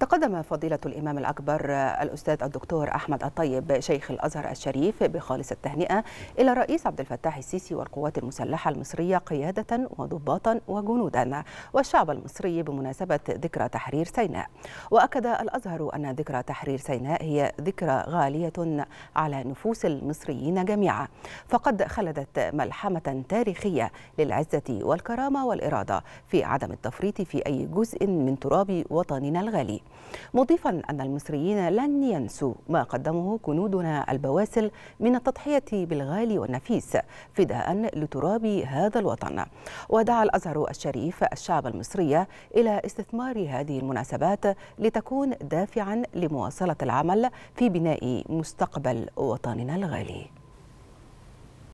تقدم فضيلة الإمام الأكبر الأستاذ الدكتور أحمد الطيب شيخ الأزهر الشريف بخالص التهنئة إلى الرئيس عبد الفتاح السيسي والقوات المسلحة المصرية قيادة وضباطا وجنودا والشعب المصري بمناسبة ذكرى تحرير سيناء وأكد الأزهر أن ذكرى تحرير سيناء هي ذكرى غالية على نفوس المصريين جميعا فقد خلدت ملحمة تاريخية للعزة والكرامة والإرادة في عدم التفريط في أي جزء من تراب وطننا الغالي مضيفا أن المصريين لن ينسوا ما قدمه جنودنا البواسل من التضحية بالغالي والنفيس فداء لتراب هذا الوطن ودعا الأزهر الشريف الشعب المصري إلى استثمار هذه المناسبات لتكون دافعا لمواصلة العمل في بناء مستقبل وطننا الغالي